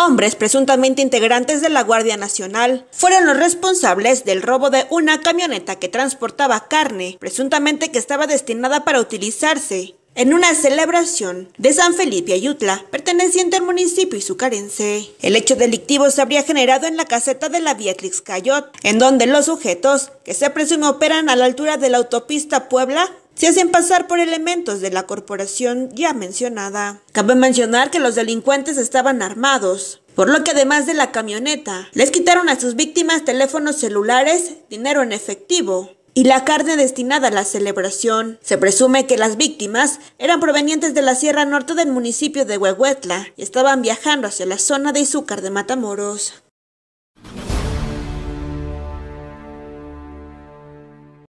Hombres presuntamente integrantes de la Guardia Nacional fueron los responsables del robo de una camioneta que transportaba carne, presuntamente que estaba destinada para utilizarse en una celebración de San Felipe Ayutla, perteneciente al municipio y izucarense. El hecho delictivo se habría generado en la caseta de la vía Cayot, en donde los sujetos, que se presume operan a la altura de la autopista Puebla, se hacen pasar por elementos de la corporación ya mencionada. Cabe mencionar que los delincuentes estaban armados, por lo que además de la camioneta, les quitaron a sus víctimas teléfonos celulares, dinero en efectivo, y la carne destinada a la celebración. Se presume que las víctimas eran provenientes de la Sierra Norte del municipio de Huehuetla y estaban viajando hacia la zona de azúcar de Matamoros.